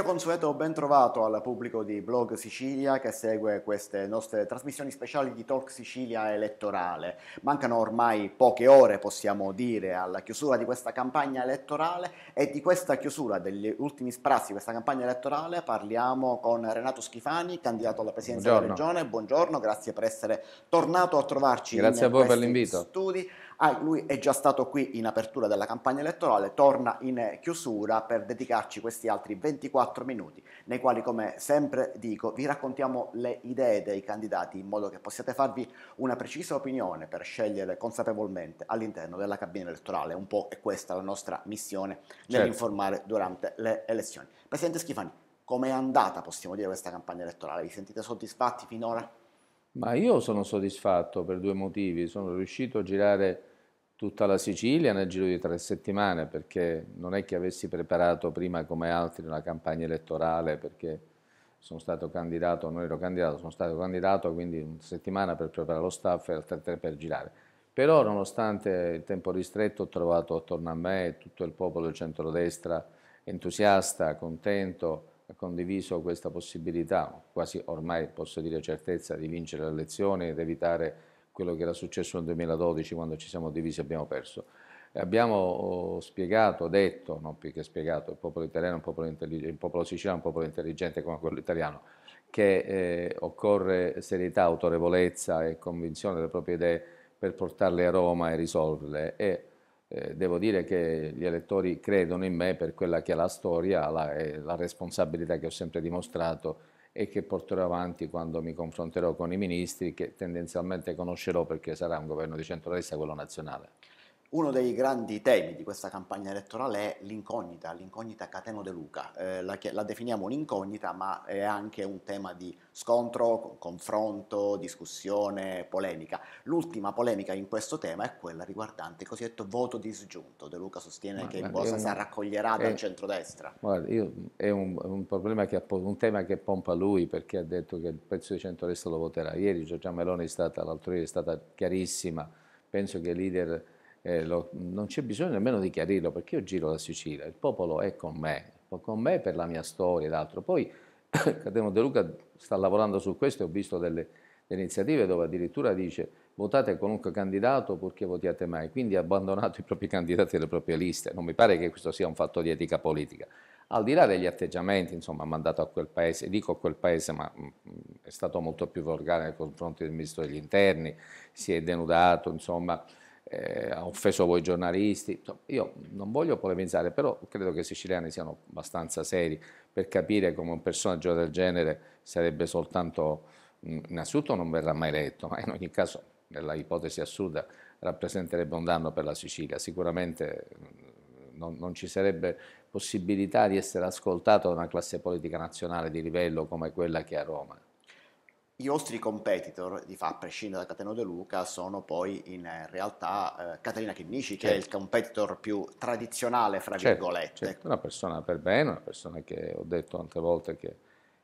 mio consueto ben trovato al pubblico di Blog Sicilia che segue queste nostre trasmissioni speciali di Talk Sicilia elettorale. Mancano ormai poche ore, possiamo dire, alla chiusura di questa campagna elettorale e di questa chiusura degli ultimi sprazzi di questa campagna elettorale parliamo con Renato Schifani, candidato alla presidenza Buongiorno. della Regione. Buongiorno, grazie per essere tornato a trovarci grazie in a voi per l'invito. studi. Ah, lui è già stato qui in apertura della campagna elettorale, torna in eh, chiusura per dedicarci questi altri 24 minuti, nei quali come sempre dico vi raccontiamo le idee dei candidati in modo che possiate farvi una precisa opinione per scegliere consapevolmente all'interno della cabina elettorale. Un po' è questa la nostra missione certo. nell'informare certo. durante le elezioni. Presidente Schifani, com'è andata, possiamo dire, questa campagna elettorale? Vi sentite soddisfatti finora? Ma io sono soddisfatto per due motivi. Sono riuscito a girare tutta la Sicilia nel giro di tre settimane, perché non è che avessi preparato prima come altri una campagna elettorale, perché sono stato candidato, non ero candidato, sono stato candidato, quindi una settimana per preparare lo staff e altre tre per girare. Però nonostante il tempo ristretto ho trovato attorno a me tutto il popolo del centrodestra entusiasta, contento, ha condiviso questa possibilità, quasi ormai posso dire certezza, di vincere le elezioni ed evitare quello che era successo nel 2012 quando ci siamo divisi e abbiamo perso. Oh, abbiamo spiegato, detto, non più che spiegato, il popolo italiano è un popolo, il popolo siciliano è un popolo intelligente come quello italiano, che eh, occorre serietà, autorevolezza e convinzione delle proprie idee per portarle a Roma e risolverle. E eh, devo dire che gli elettori credono in me per quella che è la storia, la, la responsabilità che ho sempre dimostrato e che porterò avanti quando mi confronterò con i ministri che tendenzialmente conoscerò perché sarà un governo di centrodestra quello nazionale. Uno dei grandi temi di questa campagna elettorale è l'incognita, l'incognita Cateno De Luca. Eh, la, la, definiamo un'incognita, ma è anche un tema di scontro, confronto, discussione, polemica. L'ultima polemica in questo tema è quella riguardante il cosiddetto voto disgiunto. De Luca sostiene ma, che eh, il Bosa si raccoglierà eh, dal centrodestra. Guarda, io, è un, un, problema che, un tema che pompa lui perché ha detto che il pezzo di centrodestra lo voterà. Ieri Giorgia Meloni è stata, l'altro ieri è stata chiarissima. Penso che i leader eh, lo, non c'è bisogno nemmeno di chiarirlo perché io giro la Sicilia, il popolo è con me, con me per la mia storia ed altro. Poi Cateno De Luca sta lavorando su questo e ho visto delle, delle iniziative dove addirittura dice votate qualunque candidato purché votiate mai, quindi ha abbandonato i propri candidati e le proprie liste, non mi pare che questo sia un fatto di etica politica. Al di là degli atteggiamenti, insomma, ha mandato a quel paese, dico a quel paese, ma mh, mm, mm, è stato molto più volgare nei confronti del Ministro degli Interni, si è denudato, insomma, eh, ha offeso voi giornalisti. Io non voglio polemizzare, però credo che i siciliani siano abbastanza seri per capire come un personaggio del genere sarebbe soltanto, mh, mm, assoluto non verrà mai eletto, ma in ogni caso, nella ipotesi assurda, rappresenterebbe un danno per la Sicilia. Sicuramente mh, mm, non, non ci sarebbe possibilità di essere ascoltato da una classe politica nazionale di livello come quella che ha Roma i vostri competitor, di fa, a prescindere da Cateno De Luca, sono poi in eh, realtà eh, Caterina Chinnici, che è il certo. competitor più tradizionale, fra certo, virgolette. Certo. Una persona per bene, una persona che ho detto tante volte che,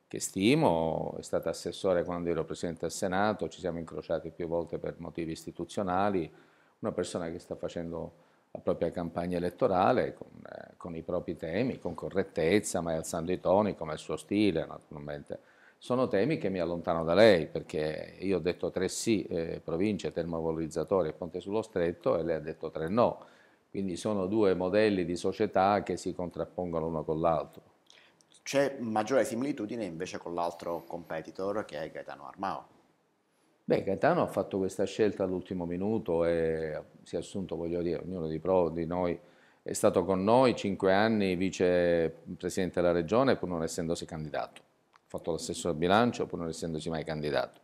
che stimo, è stata assessore quando ero presidente al Senato, ci siamo incrociati più volte per motivi istituzionali, una persona che sta facendo la propria campagna elettorale con, eh, con i propri temi, con correttezza, mai alzando i toni, come il suo stile naturalmente sono temi che mi allontanano da lei, perché io ho detto tre sì, eh, province, termovalorizzatori e ponte sullo stretto, e lei ha detto tre no. Quindi sono due modelli di società che si contrappongono uno con l'altro. C'è maggiore similitudine invece con l'altro competitor che è Gaetano Armao. Beh, Gaetano ha fatto questa scelta all'ultimo minuto e si è assunto, voglio dire, ognuno di, pro, di noi è stato con noi cinque anni vicepresidente della regione pur non essendosi candidato fatto l'assessore al bilancio pur non essendosi mai candidato.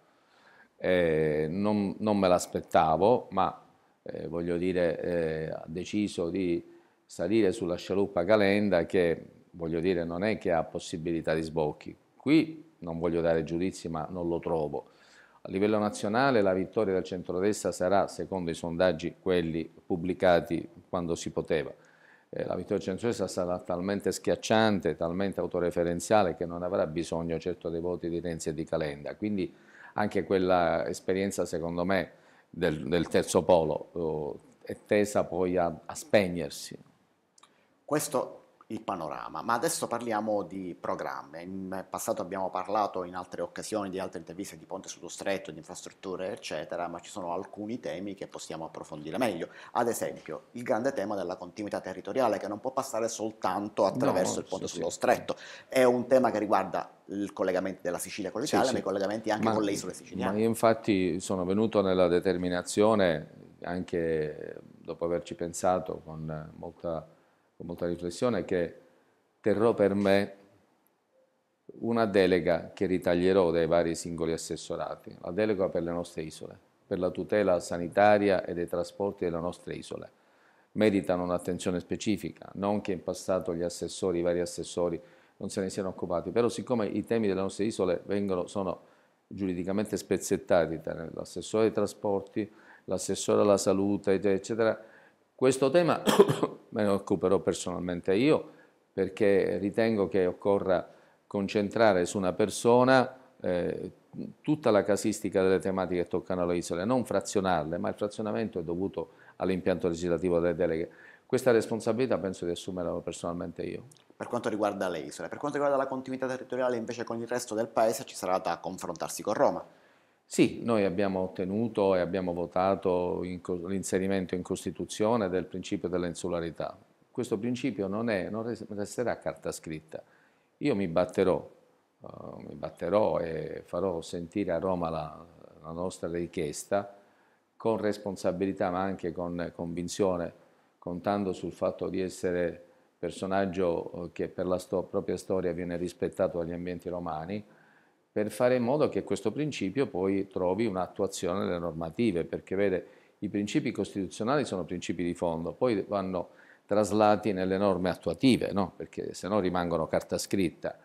Eh, non, non, me l'aspettavo, ma eh, voglio dire, eh, ha deciso di salire sulla scialuppa Calenda che, voglio dire, non è che ha possibilità di sbocchi. Qui non voglio dare giudizi, ma non lo trovo. A livello nazionale la vittoria del centrodestra sarà, secondo i sondaggi, quelli pubblicati quando si poteva eh, la vittoria centrosinistra sarà talmente schiacciante, talmente autoreferenziale che non avrà bisogno certo dei voti di Renzi e di Calenda. Quindi anche quella esperienza, secondo me, del, del terzo polo eh, è tesa poi a, a spegnersi. Questo il panorama, ma adesso parliamo di programmi. In passato abbiamo parlato in altre occasioni di altre interviste di Ponte sullo Stretto, di infrastrutture, eccetera, ma ci sono alcuni temi che possiamo approfondire meglio. Ad esempio, il grande tema della continuità territoriale che non può passare soltanto attraverso no, il Ponte sì, sullo Stretto. È un tema che riguarda il collegamento della Sicilia con l'Italia, sì, ma i collegamenti anche ma, con le isole siciliane. Ma io infatti sono venuto nella determinazione, anche dopo averci pensato con molta con molta riflessione che terrò per me una delega che ritaglierò dai vari singoli assessorati, la delega per le nostre isole, per la tutela sanitaria e dei trasporti delle nostre isole. Meritano un'attenzione specifica, non che in passato gli assessori, i vari assessori, non se ne siano occupati, però siccome i temi delle nostre isole vengono, sono giuridicamente spezzettati tra l'assessore ai trasporti, l'assessore alla salute, eccetera, questo tema me ne occuperò personalmente io, perché ritengo che occorra concentrare su una persona eh, tutta la casistica delle tematiche che toccano le isole, non frazionarle, ma il frazionamento è dovuto all'impianto legislativo delle deleghe. Questa responsabilità penso di assumerla personalmente io. Per quanto riguarda le isole, per quanto riguarda la continuità territoriale invece con il resto del paese ci sarà da confrontarsi con Roma. Sì, noi abbiamo ottenuto e abbiamo votato l'inserimento in Costituzione del principio dell'insularità. Questo principio non, è, non resterà carta scritta. Io mi batterò, uh, mi batterò e farò sentire a Roma la, la nostra richiesta con responsabilità ma anche con convinzione, contando sul fatto di essere personaggio eh, che per la sto propria storia viene rispettato dagli ambienti romani, per fare in modo che questo principio poi trovi un'attuazione nelle normative, perché vede, i principi costituzionali sono principi di fondo, poi vanno traslati nelle norme attuative, no? perché se no rimangono carta scritta.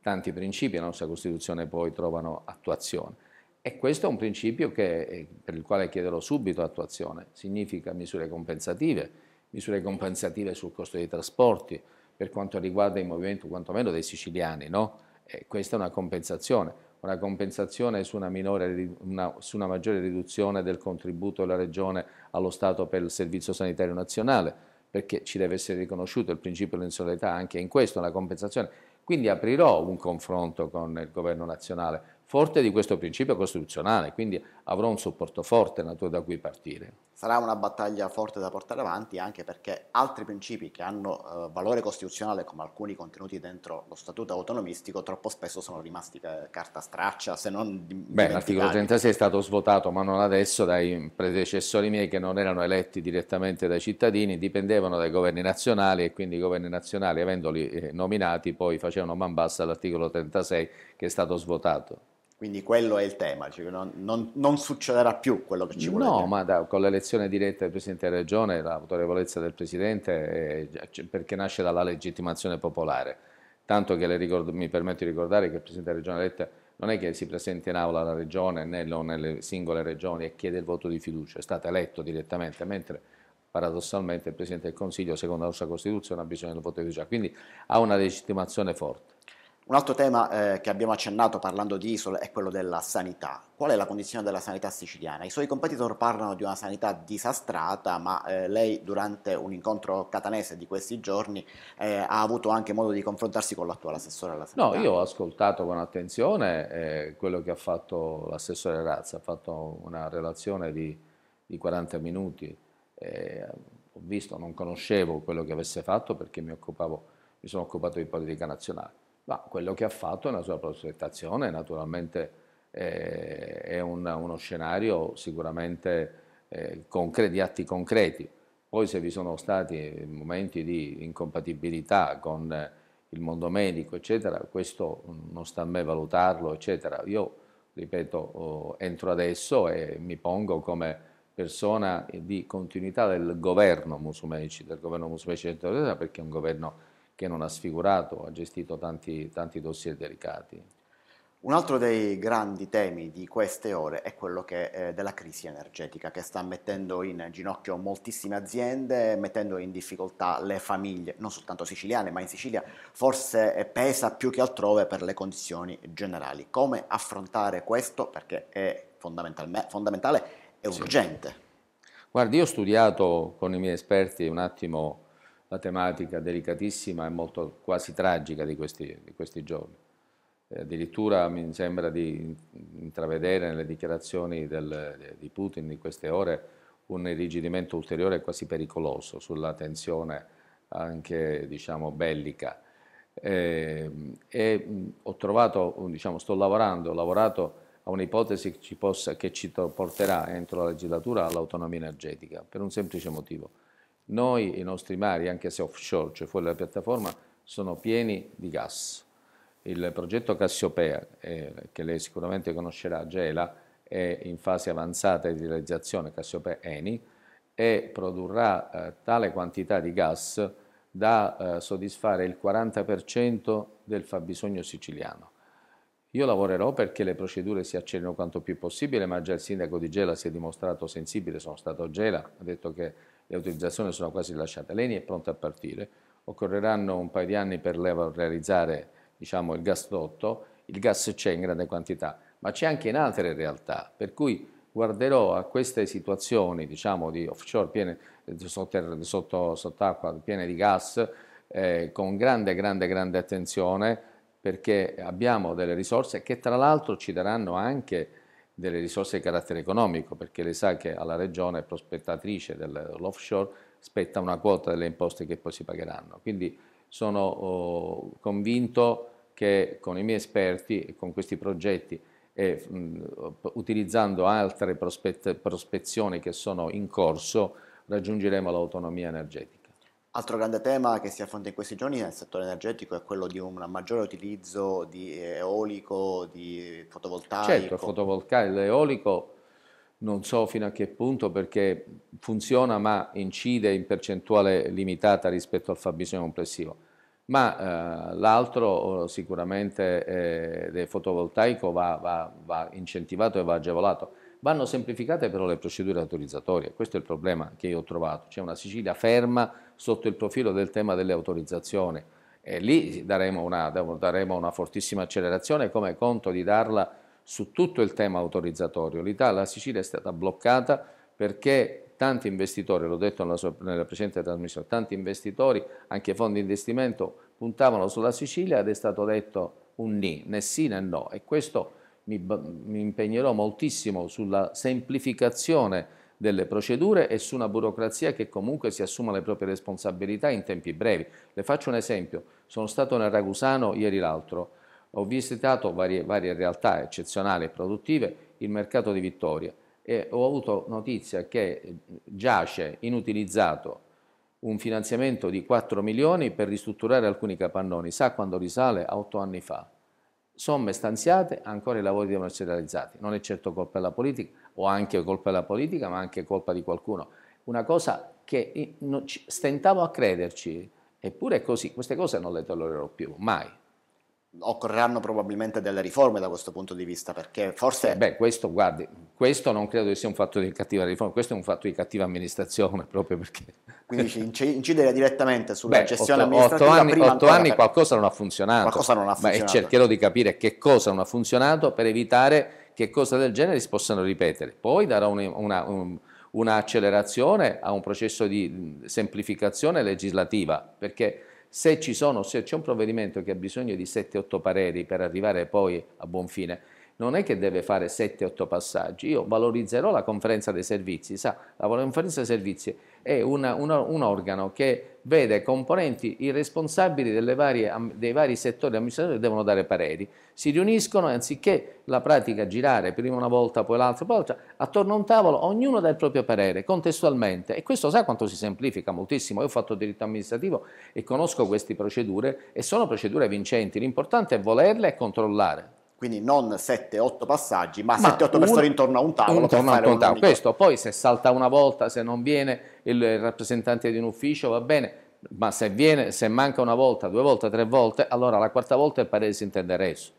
Tanti principi nella nostra Costituzione poi trovano attuazione. E questo è un principio che, per il quale chiederò subito attuazione. Significa misure compensative, misure compensative sul costo dei trasporti, per quanto riguarda il movimento quantomeno dei siciliani, no? E questa è una compensazione, una compensazione su una, minore, una, su una maggiore riduzione del contributo della Regione allo Stato per il Servizio Sanitario Nazionale, perché ci deve essere riconosciuto il principio dell'insularità anche in questo, una compensazione. Quindi aprirò un confronto con il Governo nazionale forte di questo principio costituzionale, quindi avrò un supporto forte da cui partire. Sarà una battaglia forte da portare avanti anche perché altri principi che hanno eh, valore costituzionale come alcuni contenuti dentro lo statuto autonomistico troppo spesso sono rimasti eh, carta straccia se non Beh, l'articolo 36 è stato svuotato ma non adesso dai predecessori miei che non erano eletti direttamente dai cittadini, dipendevano dai governi nazionali e quindi i governi nazionali avendoli eh, nominati poi facevano man bassa all'articolo 36 che è stato svuotato. Quindi quello è il tema, cioè non, non, non, succederà più quello che ci vuole. No, dire. ma da, con l'elezione diretta del Presidente della Regione, l'autorevolezza del Presidente, eh, è, cioè, perché nasce dalla legittimazione popolare. Tanto che ricordo, mi permetto di ricordare che il Presidente della Regione eletta non è che si presenta in aula alla Regione né nelle singole regioni e chiede il voto di fiducia, è stato eletto direttamente, mentre paradossalmente il Presidente del Consiglio, secondo la nostra Costituzione, ha bisogno del voto di fiducia. Quindi ha una legittimazione forte. Un altro tema eh, che abbiamo accennato parlando di isole è quello della sanità. Qual è la condizione della sanità siciliana? I suoi competitor parlano di una sanità disastrata, ma eh, lei durante un incontro catanese di questi giorni eh, ha avuto anche modo di confrontarsi con l'attuale assessore alla sanità. No, io ho ascoltato con attenzione eh, quello che ha fatto l'assessore Razza, ha fatto una relazione di, di 40 minuti. Eh, ho visto, non conoscevo quello che avesse fatto perché mi, occupavo, mi sono occupato di politica nazionale ma quello che ha fatto nella sua prospettazione naturalmente eh, è un, uno scenario sicuramente eh, concre- di atti concreti. Poi se vi sono stati momenti di incompatibilità con il mondo medico, eccetera, questo non sta a me valutarlo, eccetera. Io, ripeto, oh, entro adesso e mi pongo come persona di continuità del governo Musumeci, del governo Musumeci perché è un governo che non ha sfigurato, ha gestito tanti, tanti dossier delicati. Un altro dei grandi temi di queste ore è quello che, eh, della crisi energetica che sta mettendo in ginocchio moltissime aziende, mettendo in difficoltà le famiglie, non soltanto siciliane, ma in Sicilia forse pesa più che altrove per le condizioni generali. Come affrontare questo? Perché è fondamentale e urgente. Sì. Guardi, io ho studiato con i miei esperti un attimo la tematica delicatissima e molto quasi tragica di questi, di questi giorni. Eh, addirittura mi sembra di intravedere nelle dichiarazioni del, di Putin di queste ore un irrigidimento ulteriore quasi pericoloso sulla tensione anche diciamo, bellica. Eh, e ho trovato, diciamo, sto lavorando, ho lavorato a un'ipotesi che ci, possa, che ci porterà entro la legislatura all'autonomia energetica, per un semplice motivo noi, i nostri mari, anche se offshore, cioè fuori dalla piattaforma, sono pieni di gas. Il progetto Cassiopea, eh, che lei sicuramente conoscerà, Gela, è in fase avanzata di realizzazione, Cassiopea Eni, e produrrà eh, tale quantità di gas da eh, soddisfare il 40% del fabbisogno siciliano. Io lavorerò perché le procedure si accelerino quanto più possibile, ma già il sindaco di Gela si è dimostrato sensibile, sono stato a Gela, ha detto che le autorizzazioni sono quasi rilasciate, l'ENI è pronta a partire, occorreranno un paio di anni per realizzare diciamo, il gasdotto, il gas c'è in grande quantità, ma c'è anche in altre realtà, per cui guarderò a queste situazioni diciamo, di offshore piene, eh, sotto, sotto, piene di gas, eh, con grande, grande, grande attenzione, perché abbiamo delle risorse che tra l'altro ci daranno anche delle risorse di carattere economico, perché lei sa che alla regione prospettatrice dell'offshore spetta una quota delle imposte che poi si pagheranno. Quindi sono oh, convinto che con i miei esperti e con questi progetti e mh, utilizzando altre prospezioni che sono in corso raggiungeremo l'autonomia energetica. Altro grande tema che si affronta in questi giorni nel settore energetico è quello di un maggiore utilizzo di eh, eolico, di fotovoltaico. Certo, fotovoltaico, l'eolico non so fino a che punto perché funziona ma incide in percentuale limitata rispetto al fabbisogno complessivo. Ma eh, l'altro eh, sicuramente eh, del fotovoltaico va, va, va incentivato e va agevolato Vanno semplificate però le procedure autorizzatorie, questo è il problema che io ho trovato, c'è una Sicilia ferma sotto il profilo del tema delle autorizzazioni e lì daremo una, daremo una fortissima accelerazione come conto di darla su tutto il tema autorizzatorio. L'Italia, la Sicilia è stata bloccata perché tanti investitori, l'ho detto nella, sua, nella precedente trasmissione, tanti investitori, anche fondi di investimento, puntavano sulla Sicilia ed è stato detto un ni, né sì né no. E questo mi, mi impegnerò moltissimo sulla semplificazione delle procedure e su una burocrazia che comunque si assuma le proprie responsabilità in tempi brevi. Le faccio un esempio, sono stato nel Ragusano ieri l'altro, ho visitato varie, varie, realtà eccezionali e produttive, il mercato di Vittoria e ho avuto notizia che eh, giace inutilizzato un finanziamento di 4 milioni per ristrutturare alcuni capannoni, sa quando risale a 8 anni fa somme stanziate, ancora i lavori devono essere realizzati. Non è certo colpa della politica, o anche colpa della politica, ma anche colpa di qualcuno. Una cosa che stentavo a crederci, eppure è così, queste cose non le tollererò più, mai occorreranno probabilmente delle riforme da questo punto di vista, perché forse... Beh, questo, guardi, questo non credo che sia un fatto di cattiva riforma, questo è un fatto di cattiva amministrazione, proprio perché... Quindi incidere direttamente sulla Beh, gestione otto, amministrativa... Otto anni, otto anni per... qualcosa non ha funzionato. Qualcosa non ha funzionato. Ma cercherò di capire che cosa non ha funzionato per evitare che cose del genere si possano ripetere. Poi darà un'accelerazione un, a un processo di semplificazione legislativa, perché se, sono, se c'è un provvedimento che ha bisogno di 7-8 pareri per arrivare poi a buon fine, non è che deve fare 7-8 passaggi, io valorizzerò la conferenza dei servizi, sa, la conferenza dei servizi è una, una, un organo che vede componenti i responsabili varie, dei vari settori amministrativi che devono dare pareri. Si riuniscono e anziché la pratica girare prima una volta, poi l'altra, poi l'altra, attorno a un tavolo ognuno dà il proprio parere contestualmente e questo sa quanto si semplifica moltissimo. Io ho fatto diritto amministrativo e conosco queste procedure e sono procedure vincenti, l'importante è volerle e controllare quindi non 7-8 passaggi, ma, ma 7-8 persone intorno a un tavolo. Intorno a un, un tavolo. Questo poi se salta una volta, se non viene il rappresentante di un ufficio va bene, ma se, viene, se manca una volta, due volte, tre volte, allora la quarta volta il parere si intende reso.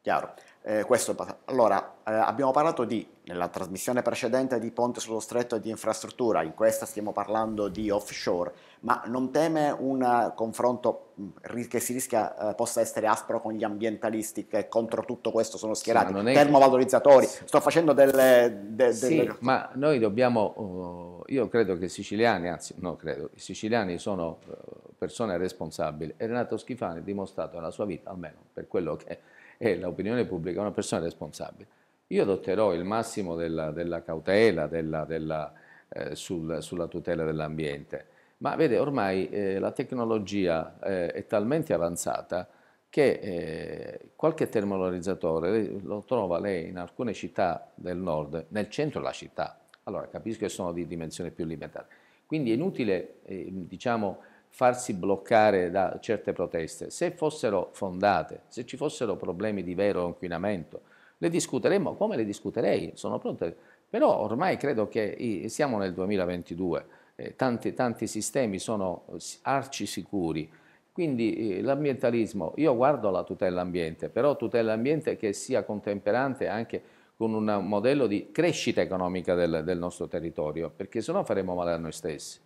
Chiaro. Eh, questo, allora, eh, abbiamo parlato di nella trasmissione precedente di Ponte sullo Stretto e di infrastruttura, in questa stiamo parlando di offshore, ma non teme un confronto mm, che si rischia eh, possa essere aspro con gli ambientalisti che contro tutto questo sono schierati, sì, è... termovalorizzatori, sì. sto facendo delle... De, sì, delle... ma noi dobbiamo, uh, io credo che i siciliani, anzi no credo, i siciliani sono eh, persone responsabili e Renato Schifani ha dimostrato nella sua vita, almeno per quello che è l'opinione pubblica, una persona responsabile io adotterò il massimo della, della cautela della, della, eh, sul, sulla tutela dell'ambiente. Ma vede, ormai eh, la tecnologia eh, è talmente avanzata che eh, qualche termovalorizzatore lo trova lei in alcune città del nord, nel centro della città. Allora capisco che sono di dimensione più limitate. Quindi è inutile, eh, diciamo, farsi bloccare da certe proteste. Se fossero fondate, se ci fossero problemi di vero inquinamento, le discuteremo come le discuterei, sono pronte. Però ormai credo che siamo nel 2022, eh, tanti, tanti sistemi sono arci sicuri. Quindi eh, l'ambientalismo, io guardo la tutela ambiente, però tutela ambiente che sia contemperante anche con un modello di crescita economica del, del nostro territorio, perché sennò faremo male a noi stessi.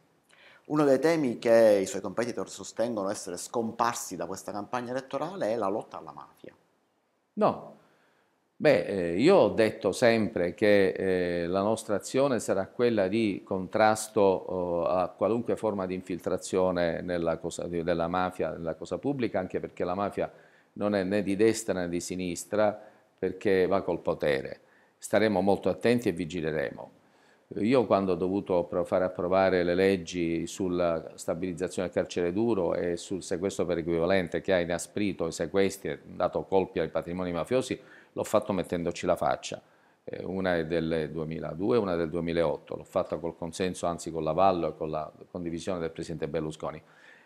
Uno dei temi che i suoi competitor sostengono essere scomparsi da questa campagna elettorale è la lotta alla mafia. No, Beh, eh, io ho detto sempre che eh, la nostra azione sarà quella di contrasto eh, a qualunque forma di infiltrazione nella cosa, della mafia, nella cosa pubblica, anche perché la mafia non è né di destra né di sinistra, perché va col potere. Staremo molto attenti e vigileremo. Io quando ho dovuto fare approvare le leggi sulla stabilizzazione del carcere duro e sul sequestro per equivalente che ha inasprito i sequestri, e dato colpi ai patrimoni mafiosi, l'ho fatto mettendoci la faccia. Eh, una è del 2002, una del 2008, l'ho fatta col consenso, anzi con l'avallo e con la condivisione del Presidente Berlusconi.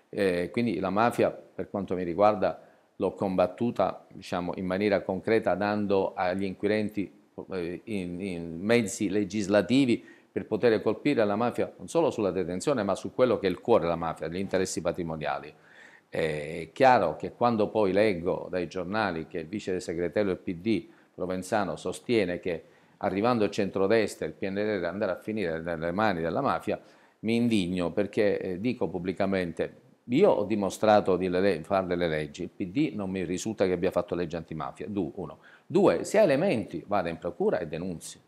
Eh, quindi la mafia, per quanto mi riguarda, l'ho combattuta diciamo, in maniera concreta dando agli inquirenti eh, in, in mezzi legislativi per poter colpire la mafia non solo sulla detenzione ma su quello che è il cuore della mafia, gli interessi patrimoniali. È chiaro che quando poi leggo dai giornali che il vice segretario del PD Provenzano sostiene che arrivando al centrodestra il PNR andrà a finire nelle mani della mafia, mi indigno perché eh, dico pubblicamente io ho dimostrato di fare delle leggi, il PD non mi risulta che abbia fatto legge antimafia, du, uno. Due, se ha elementi vada in procura e denunzi.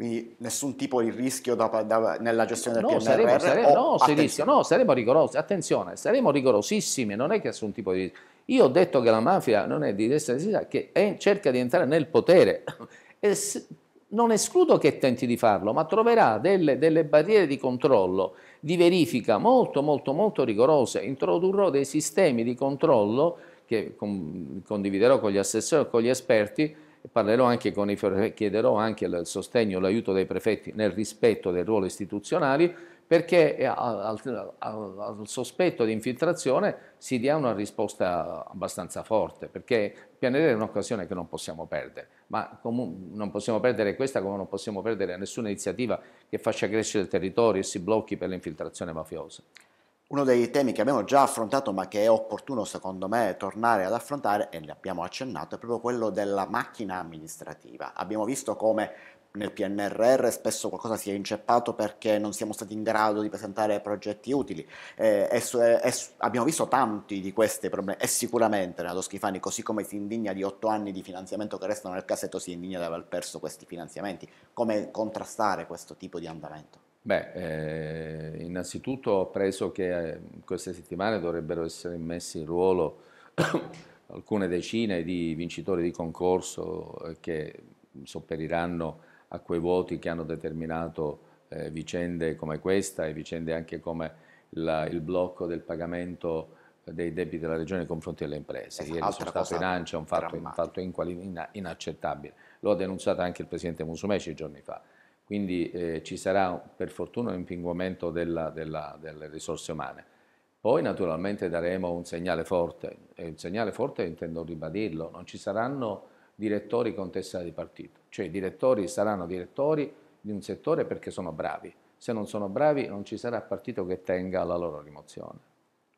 Quindi nessun tipo di rischio da, da, nella gestione del no, PNRR? Saremo, saremo, no, rischio, no, saremo rigorosi, attenzione, saremo rigorosissimi, non è che nessun tipo di rischio. Io ho detto che la mafia non è di destra e di sinistra, che è, cerca di entrare nel potere. E non escludo che tenti di farlo, ma troverà delle, delle barriere di controllo, di verifica molto, molto, molto rigorose. Introdurrò dei sistemi di controllo che con, condividerò con gli assessori e con gli esperti, parlerò anche con i, chiederò anche il sostegno e l'aiuto dei prefetti nel rispetto dei ruoli istituzionali perché eh, al, al, al, sospetto di infiltrazione si dia una risposta abbastanza forte, perché pianere è un'occasione che non possiamo perdere, ma non possiamo perdere questa come non possiamo perdere nessuna iniziativa che faccia crescere il territorio e si blocchi per l'infiltrazione mafiosa. Uno dei temi che abbiamo già affrontato ma che è opportuno secondo me tornare ad affrontare, e ne abbiamo accennato, è proprio quello della macchina amministrativa. Abbiamo visto come nel PNRR spesso qualcosa si è inceppato perché non siamo stati in grado di presentare progetti utili. Eh, esso è, abbiamo visto tanti di questi problemi e sicuramente Renato Schifani, così come si indigna di otto anni di finanziamento che restano nel cassetto, si indigna di aver perso questi finanziamenti. Come contrastare questo tipo di andamento? Beh, eh, innanzitutto ho preso che eh, queste settimane dovrebbero essere immessi in ruolo alcune decine di vincitori di concorso eh, che sopperiranno a quei voti che hanno determinato eh, vicende come questa e vicende anche come la, il blocco del pagamento dei debiti della Regione nei confronti delle imprese. Esatto, Ieri sono stato in Ancia, un fatto, un fatto inaccettabile. Lo ha denunciato anche il Presidente Musumeci giorni fa quindi eh, ci sarà per fortuna un impinguamento della, della, delle risorse umane. Poi naturalmente daremo un segnale forte, e un segnale forte intendo ribadirlo, non ci saranno direttori con testa di partito, cioè i direttori saranno direttori di un settore perché sono bravi, se non sono bravi non ci sarà partito che tenga la loro rimozione.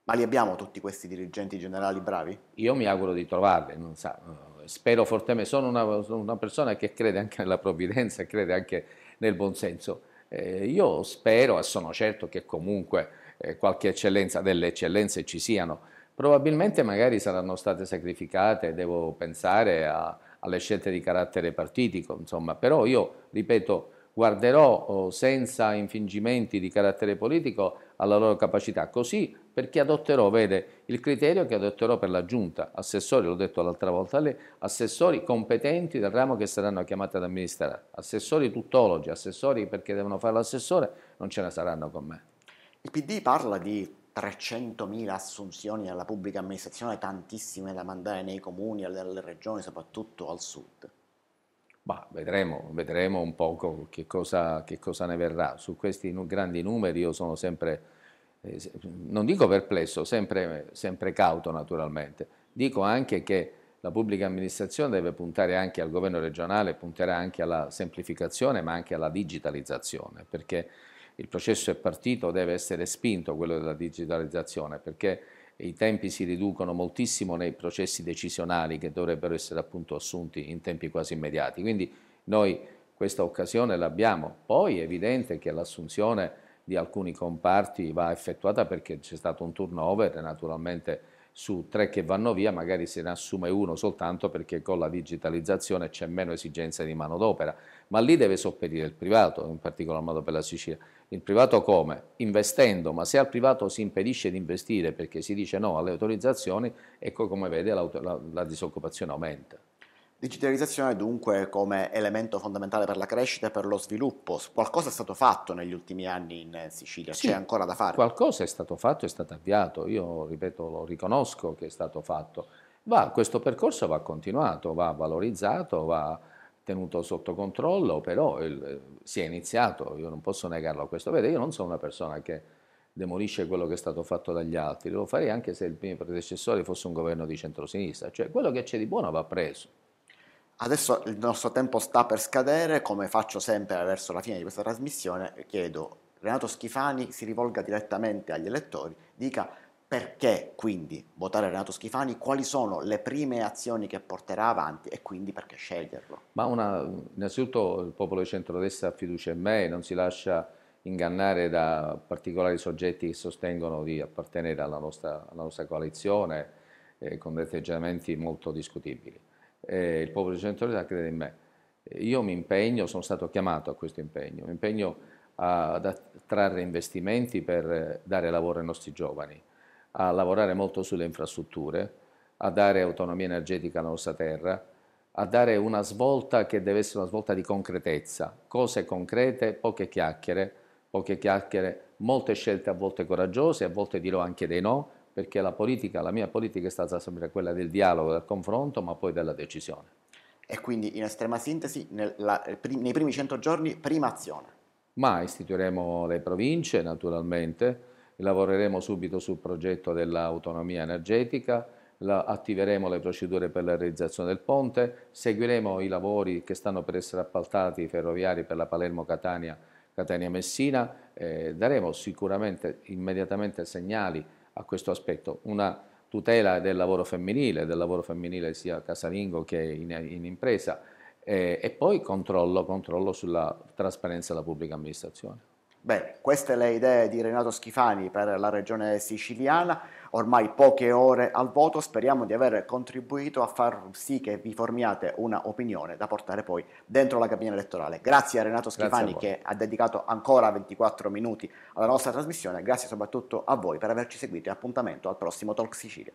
Ma li abbiamo tutti questi dirigenti generali bravi? Io mi auguro di trovarli, non so, eh, spero fortemente, sono una, una persona che crede anche nella provvidenza, crede anche nel buon senso. Eh, io spero e sono certo che comunque eh, qualche eccellenza, delle eccellenze ci siano, probabilmente magari saranno state sacrificate, devo pensare a, alle scelte di carattere partitico, insomma, però io, ripeto, guarderò oh, senza infingimenti di carattere politico alla loro capacità, così perché adotterò, vede, il criterio che adotterò per la giunta, assessori, l'ho detto l'altra volta, lei, assessori competenti del ramo che saranno chiamati ad amministrare, assessori tuttologi, assessori perché devono fare l'assessore, non ce ne saranno con me. Il PD parla di 300.000 assunzioni alla pubblica amministrazione, tantissime da mandare nei comuni, alle regioni, soprattutto al sud. Ma vedremo, vedremo un poco che cosa, che cosa ne verrà. Su questi grandi numeri io sono sempre, eh, non dico perplesso, sempre, sempre cauto naturalmente. Dico anche che la pubblica amministrazione deve puntare anche al governo regionale, punterà anche alla semplificazione ma anche alla digitalizzazione, perché il processo è partito, deve essere spinto quello della digitalizzazione, perché i tempi si riducono moltissimo nei processi decisionali che dovrebbero essere appunto assunti in tempi quasi immediati. Quindi noi questa occasione l'abbiamo. Poi è evidente che l'assunzione di alcuni comparti va effettuata perché c'è stato un turnover naturalmente su tre che vanno via magari se ne assume uno soltanto perché con la digitalizzazione c'è meno esigenza di manodopera, ma lì deve sopperire il privato, in particolar modo per la Sicilia. Il privato come? Investendo, ma se al privato si impedisce di investire perché si dice no alle autorizzazioni, ecco come vede la, la disoccupazione aumenta. Digitalizzazione dunque come elemento fondamentale per la crescita e per lo sviluppo. Qualcosa è stato fatto negli ultimi anni in eh, Sicilia, sì, c'è ancora da fare. Qualcosa è stato fatto, è stato avviato, io ripeto, lo riconosco che è stato fatto. Va, questo percorso va continuato, va valorizzato, va tenuto sotto controllo, però il, eh, si è iniziato, io non posso negarlo questo. Vede, io non sono una persona che demolisce quello che è stato fatto dagli altri, lo farei anche se il mio predecessore fosse un governo di centrosinistra, cioè quello che c'è di buono va preso Adesso il nostro tempo sta per scadere, come faccio sempre verso la fine di questa trasmissione, chiedo Renato Schifani si rivolga direttamente agli elettori, dica perché quindi votare Renato Schifani, quali sono le prime azioni che porterà avanti e quindi perché sceglierlo. Ma una, innanzitutto il popolo di centrodestra ha fiducia in me, non si lascia ingannare da particolari soggetti che sostengono di appartenere alla nostra, alla nostra coalizione eh, con atteggiamenti molto discutibili eh, il povero genitore crede in me. Io mi impegno, sono stato chiamato a questo impegno, mi impegno a, ad attrarre investimenti per dare lavoro ai nostri giovani, a lavorare molto sulle infrastrutture, a dare autonomia energetica alla nostra terra, a dare una svolta che deve essere una svolta di concretezza, cose concrete, poche chiacchiere, poche chiacchiere, molte scelte a volte coraggiose, a volte dirò anche dei no, perché la, politica, la mia politica è stata sempre quella del dialogo, del confronto, ma poi della decisione. E quindi, in estrema sintesi, nel, la, nei primi 100 giorni, prima azione? Ma istituiremo le province, naturalmente, lavoreremo subito sul progetto dell'autonomia energetica, attiveremo le procedure per la realizzazione del ponte, seguiremo i lavori che stanno per essere appaltati ferroviari per la Palermo-Catania, Catania-Messina, eh, daremo sicuramente immediatamente segnali a questo aspetto. Una tutela del lavoro femminile, del lavoro femminile sia casalingo che in, in impresa, eh, e poi controllo, controllo sulla trasparenza della pubblica amministrazione. Beh, queste le idee di Renato Schifani per la regione siciliana, ormai poche ore al voto, speriamo di aver contribuito a far sì che vi formiate una opinione da portare poi dentro la cabina elettorale. Grazie a Renato Schifani a che ha dedicato ancora 24 minuti alla nostra trasmissione, grazie soprattutto a voi per averci seguito e appuntamento al prossimo Talk Sicilia.